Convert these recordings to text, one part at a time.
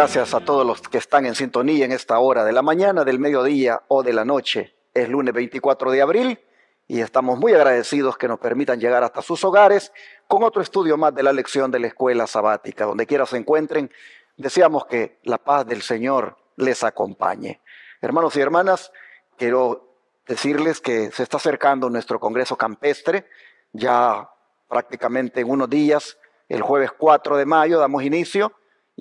Gracias a todos los que están en sintonía en esta hora de la mañana, del mediodía o de la noche. Es lunes 24 de abril y estamos muy agradecidos que nos permitan llegar hasta sus hogares con otro estudio más de la lección de la escuela sabática. Donde quiera se encuentren, deseamos que la paz del Señor les acompañe. Hermanos y hermanas, quiero decirles que se está acercando nuestro Congreso Campestre, ya prácticamente en unos días, el jueves 4 de mayo damos inicio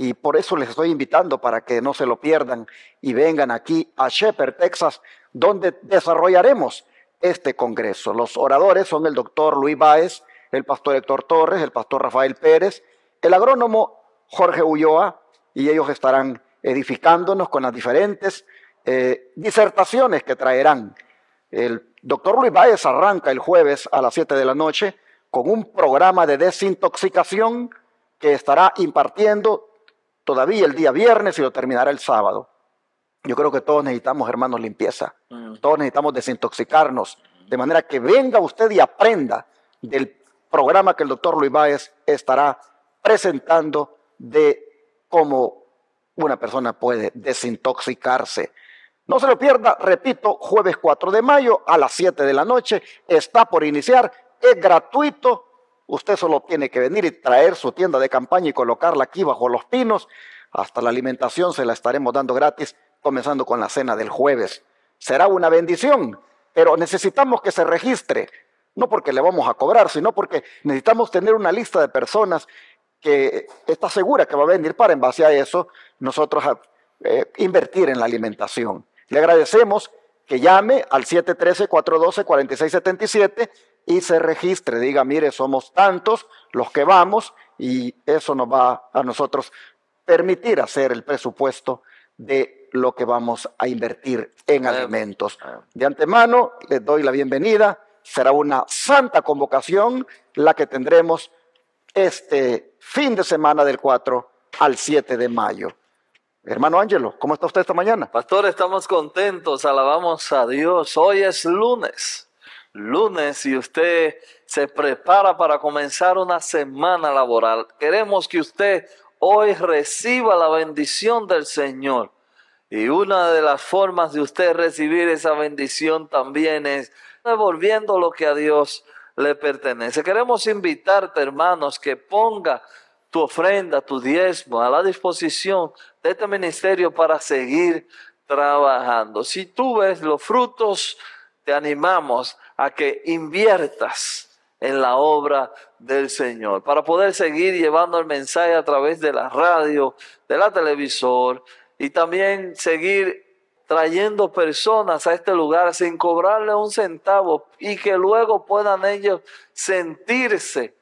y por eso les estoy invitando para que no se lo pierdan y vengan aquí a Shepherd, Texas, donde desarrollaremos este congreso. Los oradores son el doctor Luis Báez, el pastor Héctor Torres, el pastor Rafael Pérez, el agrónomo Jorge Ulloa, y ellos estarán edificándonos con las diferentes eh, disertaciones que traerán. El doctor Luis Báez arranca el jueves a las 7 de la noche con un programa de desintoxicación que estará impartiendo todavía el día viernes y lo terminará el sábado. Yo creo que todos necesitamos, hermanos, limpieza. Mm. Todos necesitamos desintoxicarnos. De manera que venga usted y aprenda del programa que el doctor Luis Báez estará presentando de cómo una persona puede desintoxicarse. No se lo pierda, repito, jueves 4 de mayo a las 7 de la noche. Está por iniciar, es gratuito Usted solo tiene que venir y traer su tienda de campaña y colocarla aquí bajo los pinos. Hasta la alimentación se la estaremos dando gratis, comenzando con la cena del jueves. Será una bendición, pero necesitamos que se registre. No porque le vamos a cobrar, sino porque necesitamos tener una lista de personas que está segura que va a venir para, en base a eso, nosotros eh, invertir en la alimentación. Le agradecemos que llame al 713-412-4677 y se registre. Diga, mire, somos tantos los que vamos y eso nos va a nosotros permitir hacer el presupuesto de lo que vamos a invertir en alimentos. Ah. De antemano, les doy la bienvenida. Será una santa convocación la que tendremos este fin de semana del 4 al 7 de mayo. Hermano Ángelo, ¿cómo está usted esta mañana? Pastor, estamos contentos, alabamos a Dios. Hoy es lunes, lunes y usted se prepara para comenzar una semana laboral. Queremos que usted hoy reciba la bendición del Señor. Y una de las formas de usted recibir esa bendición también es devolviendo lo que a Dios le pertenece. Queremos invitarte, hermanos, que ponga tu ofrenda, tu diezmo a la disposición de este ministerio para seguir trabajando. Si tú ves los frutos, te animamos a que inviertas en la obra del Señor para poder seguir llevando el mensaje a través de la radio, de la televisor y también seguir trayendo personas a este lugar sin cobrarle un centavo y que luego puedan ellos sentirse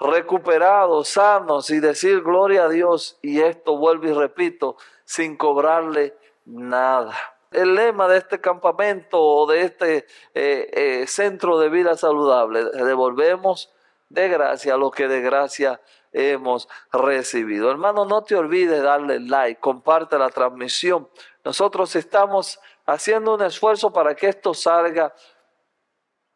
recuperados, sanos y decir gloria a Dios. Y esto vuelvo y repito, sin cobrarle nada. El lema de este campamento o de este eh, eh, centro de vida saludable, devolvemos de gracia lo que de gracia hemos recibido. Hermano, no te olvides darle like, comparte la transmisión. Nosotros estamos haciendo un esfuerzo para que esto salga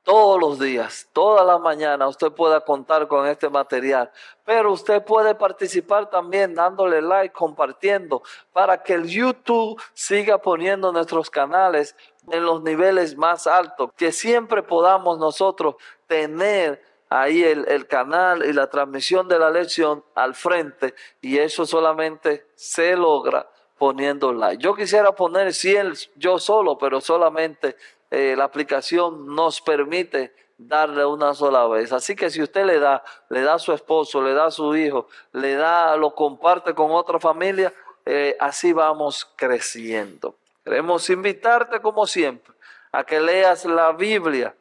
todos los días, toda la mañana, usted pueda contar con este material. Pero usted puede participar también dándole like, compartiendo, para que el YouTube siga poniendo nuestros canales en los niveles más altos, que siempre podamos nosotros tener ahí el, el canal y la transmisión de la lección al frente. Y eso solamente se logra poniendo like. Yo quisiera poner 100 yo solo, pero solamente eh, la aplicación nos permite darle una sola vez. Así que si usted le da, le da a su esposo, le da a su hijo, le da, lo comparte con otra familia, eh, así vamos creciendo. Queremos invitarte como siempre a que leas la Biblia.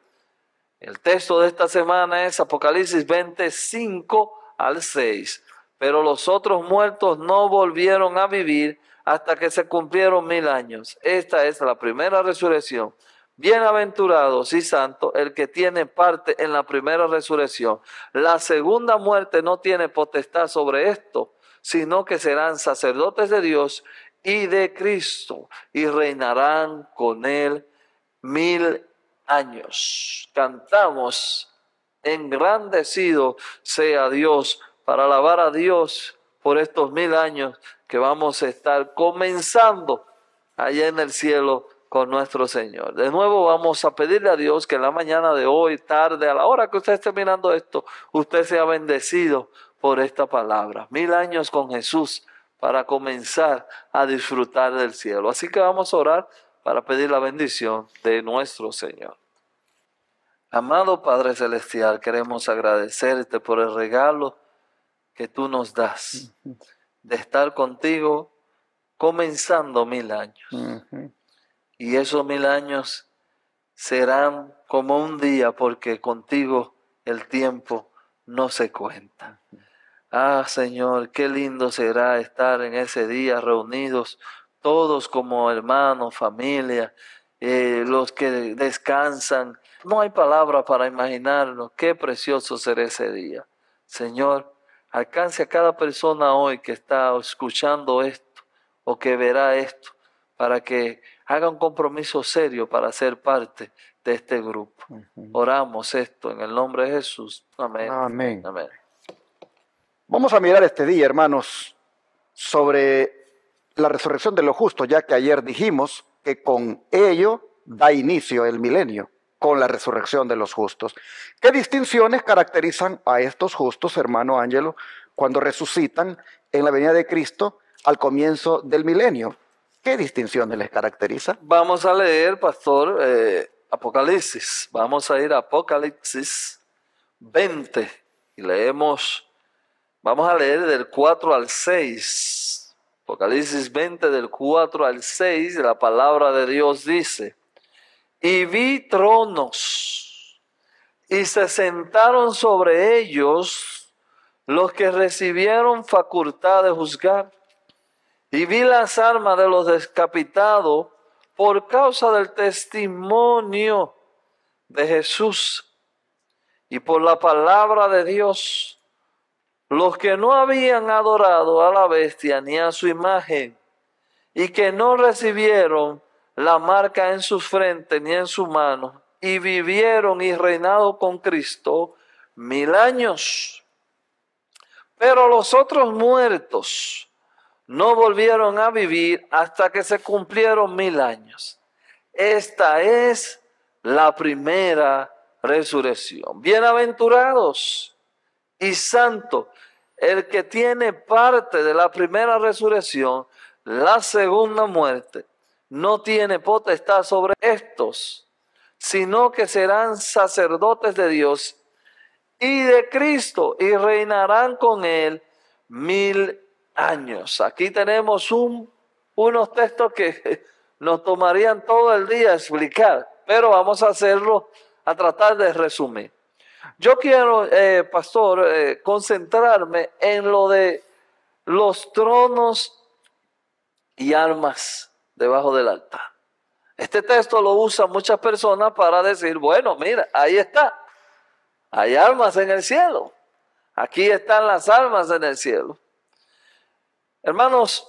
El texto de esta semana es Apocalipsis 25 al 6. Pero los otros muertos no volvieron a vivir hasta que se cumplieron mil años. Esta es la primera resurrección. Bienaventurados sí, santo el que tiene parte en la primera resurrección. La segunda muerte no tiene potestad sobre esto, sino que serán sacerdotes de Dios y de Cristo y reinarán con él mil años. Cantamos, engrandecido sea Dios, para alabar a Dios por estos mil años que vamos a estar comenzando allá en el cielo con nuestro Señor. De nuevo vamos a pedirle a Dios que en la mañana de hoy, tarde, a la hora que usted esté mirando esto, usted sea bendecido por esta palabra. Mil años con Jesús para comenzar a disfrutar del cielo. Así que vamos a orar para pedir la bendición de nuestro Señor. Amado Padre Celestial, queremos agradecerte por el regalo que tú nos das de estar contigo comenzando mil años. Y esos mil años serán como un día porque contigo el tiempo no se cuenta. Ah, Señor, qué lindo será estar en ese día reunidos todos como hermanos, familia, eh, los que descansan. No hay palabra para imaginarnos qué precioso será ese día. Señor, alcance a cada persona hoy que está escuchando esto o que verá esto para que haga un compromiso serio para ser parte de este grupo. Oramos esto en el nombre de Jesús. Amén. Amén. Amén. Vamos a mirar este día, hermanos, sobre la resurrección de los justos, ya que ayer dijimos que con ello da inicio el milenio, con la resurrección de los justos. ¿Qué distinciones caracterizan a estos justos, hermano Ángelo, cuando resucitan en la venida de Cristo al comienzo del milenio? ¿Qué distinciones les caracteriza? Vamos a leer, pastor, eh, Apocalipsis. Vamos a ir a Apocalipsis 20 y leemos, vamos a leer del 4 al 6. Apocalipsis 20 del 4 al 6, la palabra de Dios dice, y vi tronos y se sentaron sobre ellos los que recibieron facultad de juzgar y vi las armas de los descapitados por causa del testimonio de Jesús y por la palabra de Dios, los que no habían adorado a la bestia ni a su imagen y que no recibieron la marca en su frente ni en su mano y vivieron y reinado con Cristo mil años. Pero los otros muertos, no volvieron a vivir hasta que se cumplieron mil años. Esta es la primera resurrección. Bienaventurados y santo el que tiene parte de la primera resurrección, la segunda muerte, no tiene potestad sobre estos, sino que serán sacerdotes de Dios y de Cristo y reinarán con él mil años. Aquí tenemos un, unos textos que nos tomarían todo el día explicar, pero vamos a hacerlo, a tratar de resumir. Yo quiero, eh, pastor, eh, concentrarme en lo de los tronos y armas debajo del altar. Este texto lo usan muchas personas para decir, bueno, mira, ahí está. Hay armas en el cielo. Aquí están las armas en el cielo. Hermanos,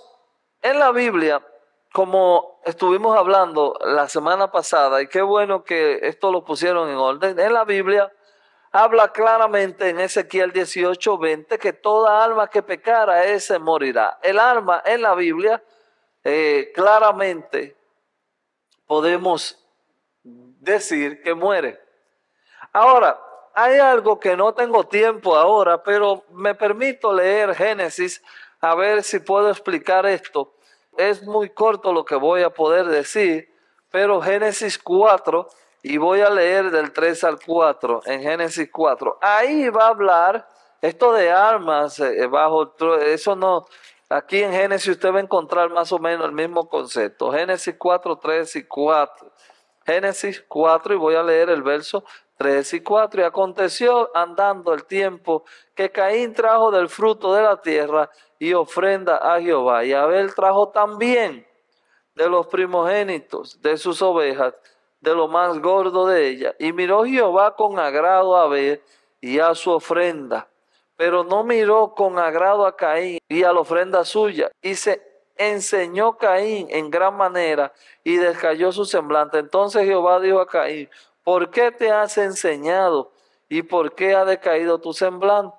en la Biblia, como estuvimos hablando la semana pasada, y qué bueno que esto lo pusieron en orden, en la Biblia habla claramente en Ezequiel 18:20 que toda alma que pecara, ese morirá. El alma en la Biblia, eh, claramente podemos decir que muere. Ahora, hay algo que no tengo tiempo ahora, pero me permito leer Génesis a ver si puedo explicar esto. Es muy corto lo que voy a poder decir, pero Génesis 4, y voy a leer del 3 al 4, en Génesis 4. Ahí va a hablar esto de armas eh, eh, bajo, eso no, aquí en Génesis usted va a encontrar más o menos el mismo concepto. Génesis 4, 3 y 4. Génesis 4 y voy a leer el verso y 4. Y aconteció andando el tiempo que Caín trajo del fruto de la tierra y ofrenda a Jehová. Y Abel trajo también de los primogénitos, de sus ovejas, de lo más gordo de ellas. Y miró Jehová con agrado a Abel y a su ofrenda, pero no miró con agrado a Caín y a la ofrenda suya. Y se enseñó Caín en gran manera y descayó su semblante. Entonces Jehová dijo a Caín, ¿Por qué te has enseñado y por qué ha decaído tu semblante?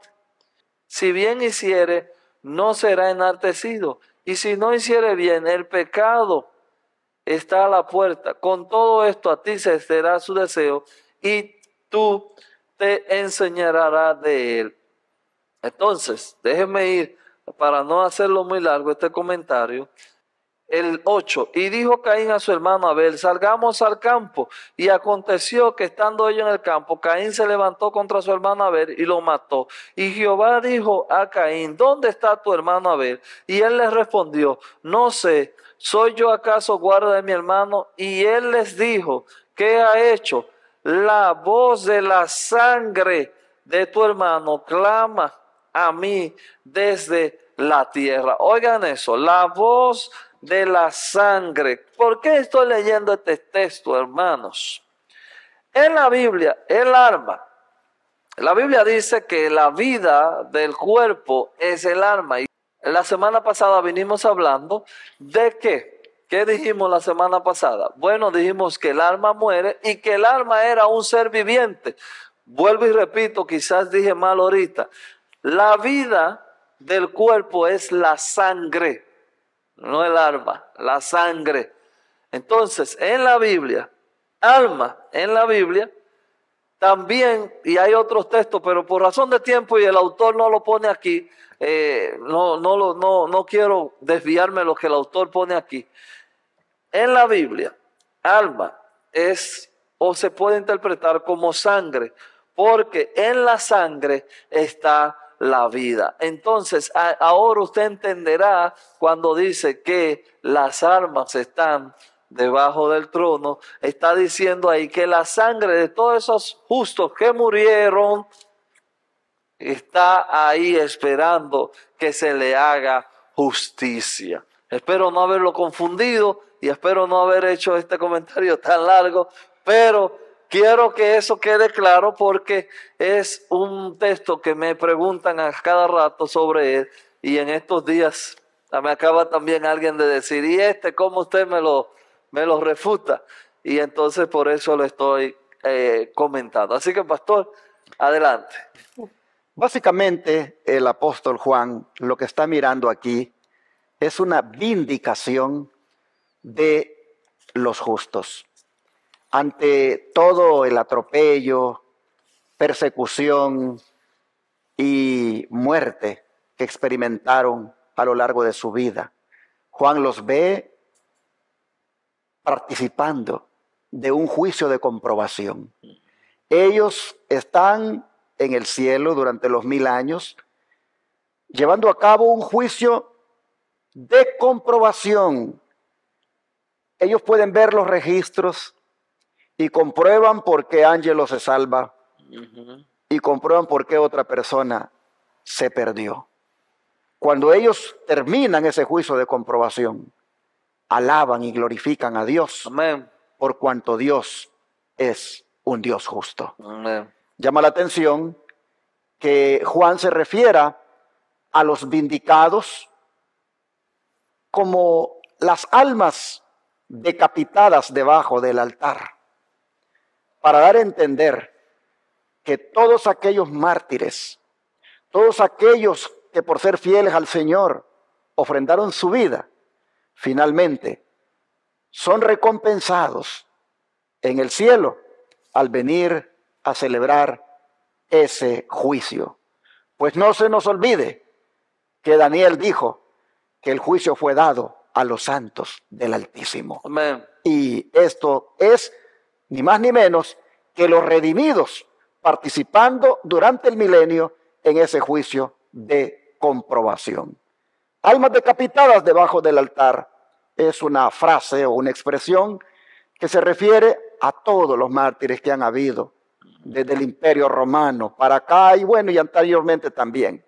Si bien hiciere, no será enartecido. Y si no hiciere bien, el pecado está a la puerta. Con todo esto a ti se será su deseo y tú te enseñarás de él. Entonces, déjeme ir para no hacerlo muy largo este comentario el 8. Y dijo Caín a su hermano Abel, salgamos al campo. Y aconteció que estando ellos en el campo, Caín se levantó contra su hermano Abel y lo mató. Y Jehová dijo a Caín, ¿dónde está tu hermano Abel? Y él les respondió, no sé, ¿soy yo acaso guarda de mi hermano? Y él les dijo, ¿qué ha hecho? La voz de la sangre de tu hermano clama a mí desde la tierra. Oigan eso, la voz de la sangre. ¿Por qué estoy leyendo este texto, hermanos? En la Biblia, el arma, la Biblia dice que la vida del cuerpo es el arma. Y la semana pasada vinimos hablando de qué. ¿Qué dijimos la semana pasada? Bueno, dijimos que el alma muere y que el alma era un ser viviente. Vuelvo y repito, quizás dije mal ahorita. La vida del cuerpo es la sangre no el alma, la sangre. Entonces, en la Biblia, alma en la Biblia, también, y hay otros textos, pero por razón de tiempo y el autor no lo pone aquí, eh, no, no, no, no quiero desviarme de lo que el autor pone aquí. En la Biblia, alma es o se puede interpretar como sangre, porque en la sangre está la vida. Entonces, ahora usted entenderá cuando dice que las armas están debajo del trono, está diciendo ahí que la sangre de todos esos justos que murieron está ahí esperando que se le haga justicia. Espero no haberlo confundido y espero no haber hecho este comentario tan largo, pero Quiero que eso quede claro porque es un texto que me preguntan a cada rato sobre él y en estos días me acaba también alguien de decir, ¿y este cómo usted me lo, me lo refuta? Y entonces por eso lo estoy eh, comentando. Así que, pastor, adelante. Básicamente, el apóstol Juan lo que está mirando aquí es una vindicación de los justos ante todo el atropello, persecución y muerte que experimentaron a lo largo de su vida. Juan los ve participando de un juicio de comprobación. Ellos están en el cielo durante los mil años, llevando a cabo un juicio de comprobación. Ellos pueden ver los registros, y comprueban por qué Ángelo se salva y comprueban por qué otra persona se perdió. Cuando ellos terminan ese juicio de comprobación, alaban y glorifican a Dios Amén. por cuanto Dios es un Dios justo. Llama la atención que Juan se refiera a los vindicados como las almas decapitadas debajo del altar para dar a entender que todos aquellos mártires, todos aquellos que por ser fieles al Señor ofrendaron su vida, finalmente son recompensados en el cielo al venir a celebrar ese juicio. Pues no se nos olvide que Daniel dijo que el juicio fue dado a los santos del Altísimo. Amén. Y esto es ni más ni menos que los redimidos participando durante el milenio en ese juicio de comprobación. Almas decapitadas debajo del altar es una frase o una expresión que se refiere a todos los mártires que han habido desde el imperio romano para acá y bueno, y anteriormente también.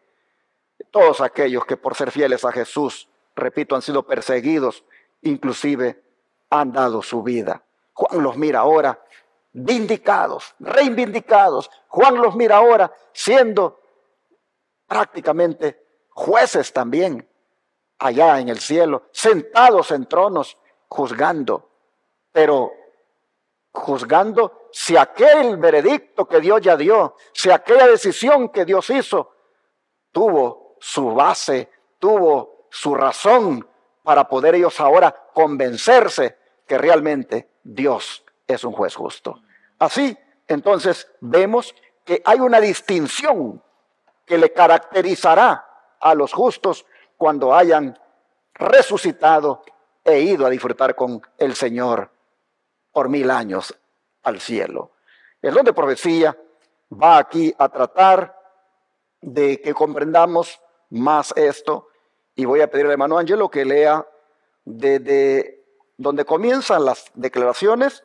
Todos aquellos que por ser fieles a Jesús, repito, han sido perseguidos, inclusive han dado su vida. Juan los mira ahora vindicados, reivindicados. Juan los mira ahora siendo prácticamente jueces también allá en el cielo, sentados en tronos, juzgando. Pero juzgando si aquel veredicto que Dios ya dio, si aquella decisión que Dios hizo, tuvo su base, tuvo su razón para poder ellos ahora convencerse que realmente Dios es un juez justo. Así, entonces, vemos que hay una distinción que le caracterizará a los justos cuando hayan resucitado e ido a disfrutar con el Señor por mil años al cielo. El don de profecía va aquí a tratar de que comprendamos más esto y voy a pedirle a hermano Ángelo que lea desde donde comienzan las declaraciones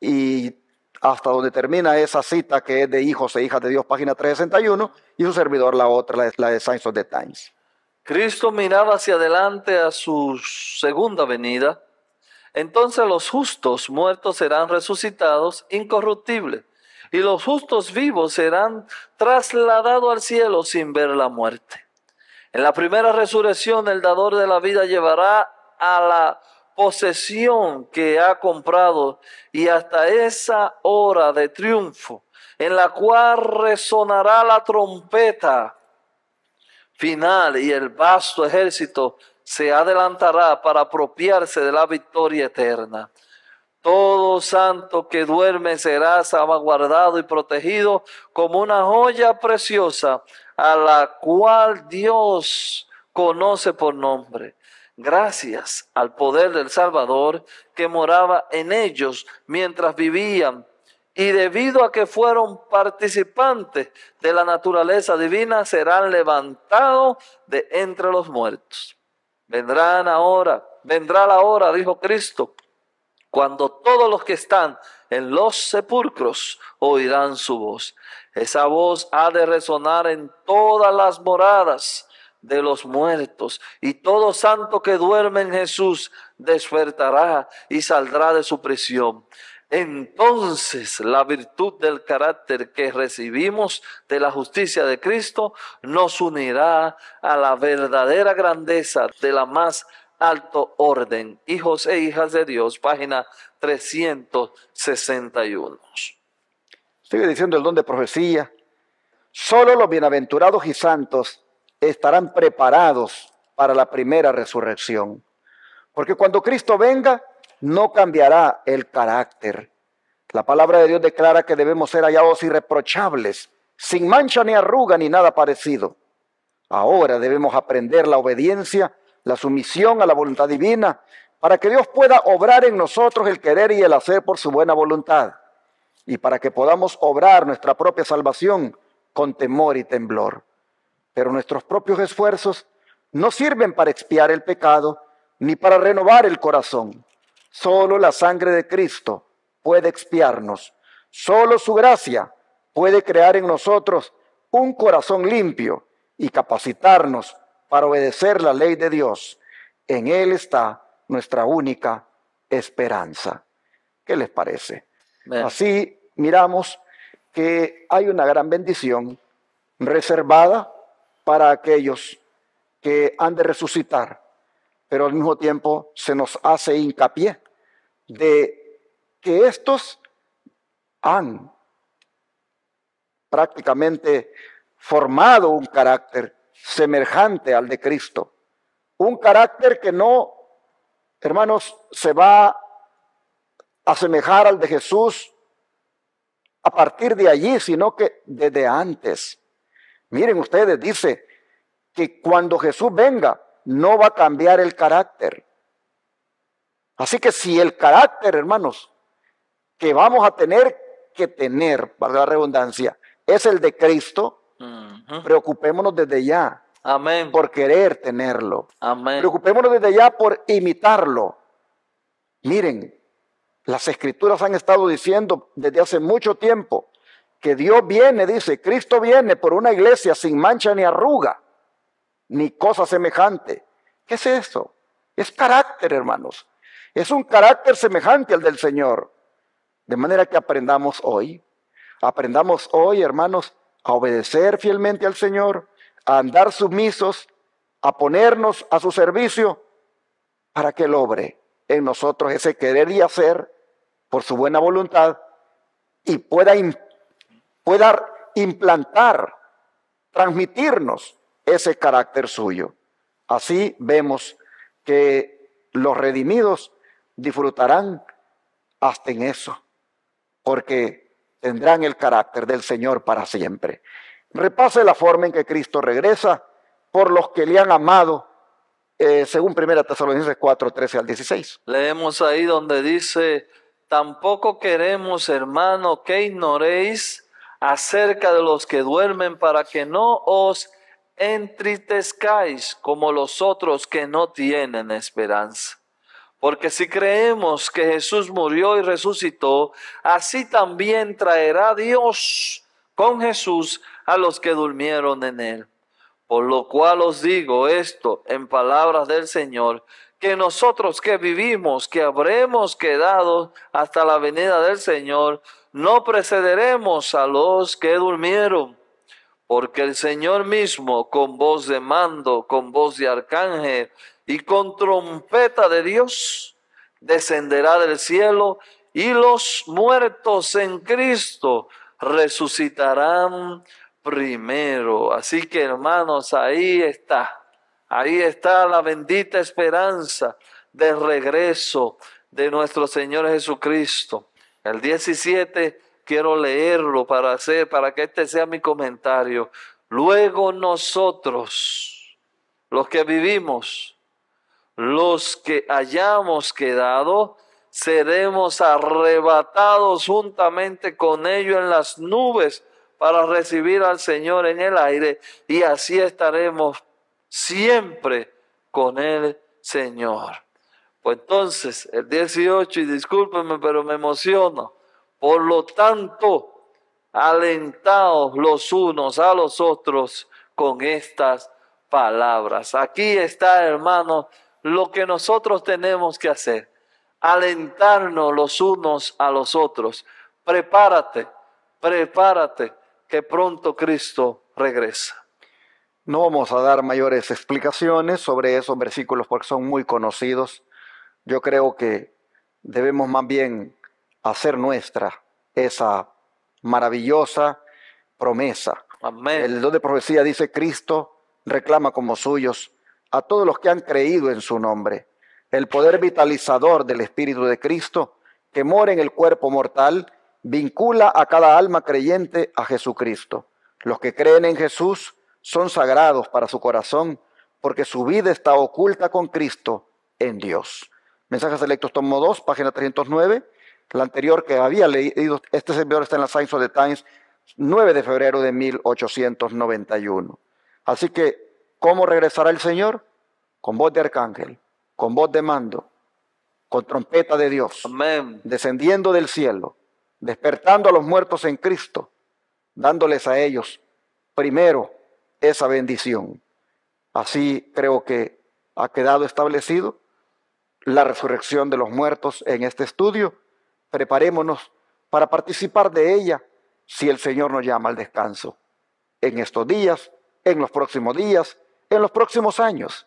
y hasta donde termina esa cita que es de Hijos e Hijas de Dios, página 361, y su servidor la otra, la de Science of the Times. Cristo miraba hacia adelante a su segunda venida, entonces los justos muertos serán resucitados incorruptibles, y los justos vivos serán trasladados al cielo sin ver la muerte. En la primera resurrección el dador de la vida llevará a la posesión que ha comprado y hasta esa hora de triunfo en la cual resonará la trompeta final y el vasto ejército se adelantará para apropiarse de la victoria eterna. Todo santo que duerme será salvaguardado y protegido como una joya preciosa a la cual Dios conoce por nombre gracias al poder del Salvador que moraba en ellos mientras vivían. Y debido a que fueron participantes de la naturaleza divina, serán levantados de entre los muertos. Vendrán ahora, vendrá la hora, dijo Cristo, cuando todos los que están en los sepulcros oirán su voz. Esa voz ha de resonar en todas las moradas de los muertos, y todo santo que duerme en Jesús despertará y saldrá de su prisión. Entonces la virtud del carácter que recibimos de la justicia de Cristo nos unirá a la verdadera grandeza de la más alto orden, hijos e hijas de Dios, página 361. Sigue diciendo el don de profecía. Solo los bienaventurados y santos estarán preparados para la primera resurrección. Porque cuando Cristo venga, no cambiará el carácter. La palabra de Dios declara que debemos ser hallados irreprochables, sin mancha ni arruga ni nada parecido. Ahora debemos aprender la obediencia, la sumisión a la voluntad divina, para que Dios pueda obrar en nosotros el querer y el hacer por su buena voluntad, y para que podamos obrar nuestra propia salvación con temor y temblor. Pero nuestros propios esfuerzos no sirven para expiar el pecado ni para renovar el corazón. Solo la sangre de Cristo puede expiarnos. Solo su gracia puede crear en nosotros un corazón limpio y capacitarnos para obedecer la ley de Dios. En Él está nuestra única esperanza. ¿Qué les parece? Así miramos que hay una gran bendición reservada para aquellos que han de resucitar, pero al mismo tiempo se nos hace hincapié de que estos han prácticamente formado un carácter semejante al de Cristo, un carácter que no, hermanos, se va a asemejar al de Jesús a partir de allí, sino que desde antes Miren ustedes, dice que cuando Jesús venga, no va a cambiar el carácter. Así que si el carácter, hermanos, que vamos a tener que tener, para la redundancia, es el de Cristo, preocupémonos desde ya. Amén. Por querer tenerlo. Preocupémonos desde ya por imitarlo. Miren, las escrituras han estado diciendo desde hace mucho tiempo que Dios viene, dice, Cristo viene por una iglesia sin mancha ni arruga, ni cosa semejante. ¿Qué es eso? Es carácter, hermanos. Es un carácter semejante al del Señor. De manera que aprendamos hoy, aprendamos hoy, hermanos, a obedecer fielmente al Señor, a andar sumisos, a ponernos a su servicio, para que el obre en nosotros ese querer y hacer por su buena voluntad y pueda impulsar pueda implantar, transmitirnos ese carácter suyo. Así vemos que los redimidos disfrutarán hasta en eso, porque tendrán el carácter del Señor para siempre. Repase la forma en que Cristo regresa por los que le han amado, eh, según 1 Tesalonicenses 4, 13 al 16. Leemos ahí donde dice, tampoco queremos, hermano, que ignoréis acerca de los que duermen para que no os entristezcáis como los otros que no tienen esperanza. Porque si creemos que Jesús murió y resucitó, así también traerá Dios con Jesús a los que durmieron en él. Por lo cual os digo esto en palabras del Señor, que nosotros que vivimos, que habremos quedado hasta la venida del Señor, no precederemos a los que durmieron, porque el Señor mismo, con voz de mando, con voz de arcángel y con trompeta de Dios, descenderá del cielo y los muertos en Cristo resucitarán primero. Así que hermanos, ahí está, ahí está la bendita esperanza del regreso de nuestro Señor Jesucristo. El 17 quiero leerlo para hacer, para que este sea mi comentario. Luego nosotros, los que vivimos, los que hayamos quedado, seremos arrebatados juntamente con ellos en las nubes para recibir al Señor en el aire y así estaremos siempre con el Señor. Pues entonces, el 18, y discúlpenme, pero me emociono. Por lo tanto, alentaos los unos a los otros con estas palabras. Aquí está, hermano, lo que nosotros tenemos que hacer. Alentarnos los unos a los otros. Prepárate, prepárate, que pronto Cristo regresa. No vamos a dar mayores explicaciones sobre esos versículos porque son muy conocidos yo creo que debemos más bien hacer nuestra esa maravillosa promesa. El don de profecía dice, Cristo reclama como suyos a todos los que han creído en su nombre. El poder vitalizador del Espíritu de Cristo que mora en el cuerpo mortal vincula a cada alma creyente a Jesucristo. Los que creen en Jesús son sagrados para su corazón porque su vida está oculta con Cristo en Dios. Mensajes Electos, tomo 2, página 309. La anterior que había leído, este servidor está en la Science of the Times, 9 de febrero de 1891. Así que, ¿cómo regresará el Señor? Con voz de arcángel, con voz de mando, con trompeta de Dios, descendiendo del cielo, despertando a los muertos en Cristo, dándoles a ellos primero esa bendición. Así creo que ha quedado establecido la resurrección de los muertos en este estudio. Preparémonos para participar de ella si el Señor nos llama al descanso en estos días, en los próximos días, en los próximos años.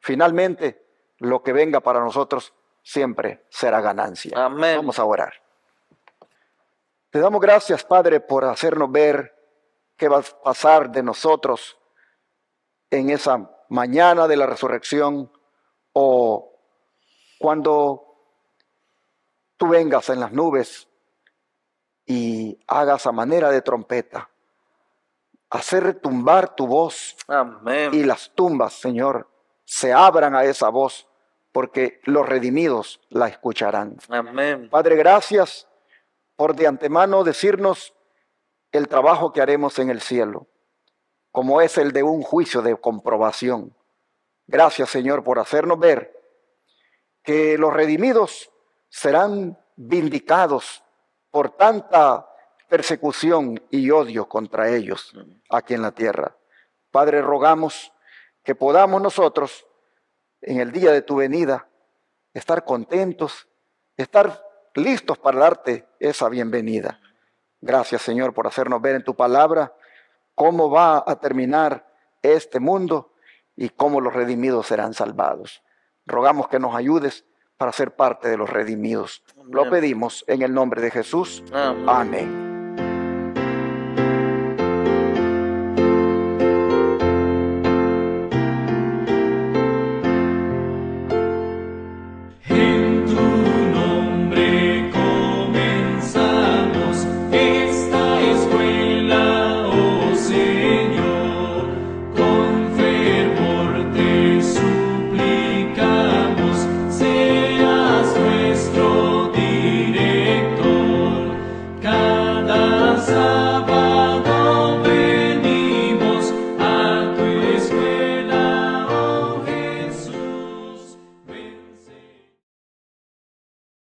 Finalmente, lo que venga para nosotros siempre será ganancia. Amén. Vamos a orar. Te damos gracias, Padre, por hacernos ver qué va a pasar de nosotros en esa mañana de la resurrección o cuando tú vengas en las nubes y hagas a manera de trompeta, hacer retumbar tu voz. Amén. Y las tumbas, Señor, se abran a esa voz, porque los redimidos la escucharán. Amén. Padre, gracias por de antemano decirnos el trabajo que haremos en el cielo, como es el de un juicio de comprobación. Gracias, Señor, por hacernos ver que los redimidos serán vindicados por tanta persecución y odio contra ellos aquí en la tierra. Padre, rogamos que podamos nosotros, en el día de tu venida, estar contentos, estar listos para darte esa bienvenida. Gracias, Señor, por hacernos ver en tu palabra cómo va a terminar este mundo y cómo los redimidos serán salvados. Rogamos que nos ayudes para ser parte de los redimidos. Lo pedimos en el nombre de Jesús. Amén.